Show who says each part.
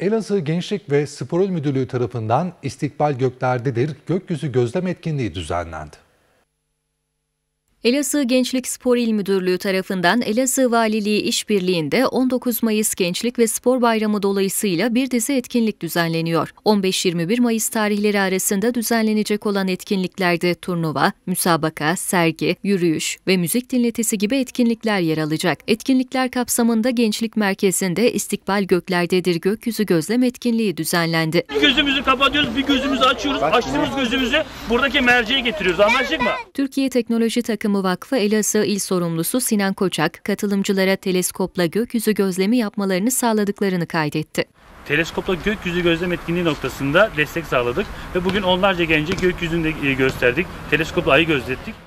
Speaker 1: Elazığ Gençlik ve Spor Müdürlüğü tarafından İstikbal Gökler'dedir gökyüzü gözlem etkinliği düzenlendi.
Speaker 2: Elazığ Gençlik Spor İl Müdürlüğü tarafından Elazığ Valiliği İşbirliği'nde 19 Mayıs Gençlik ve Spor Bayramı dolayısıyla bir dizi etkinlik düzenleniyor. 15-21 Mayıs tarihleri arasında düzenlenecek olan etkinliklerde turnuva, müsabaka, sergi, yürüyüş ve müzik dinletisi gibi etkinlikler yer alacak. Etkinlikler kapsamında Gençlik Merkezi'nde İstikbal Göklerdedir Gökyüzü Gözlem Etkinliği düzenlendi.
Speaker 3: Bir gözümüzü kapatıyoruz, bir gözümüzü açıyoruz. Açtığımız gözümüzü buradaki merceğe getiriyoruz. Anlaştık mı?
Speaker 2: Türkiye Teknoloji Takımı Yaşamı Vakfı Elazığ İl Sorumlusu Sinan Koçak, katılımcılara teleskopla gökyüzü gözlemi yapmalarını sağladıklarını kaydetti.
Speaker 4: Teleskopla gökyüzü gözlem etkinliği noktasında destek sağladık ve bugün onlarca gence gökyüzünü de e, gösterdik. Teleskopla ayı gözettik.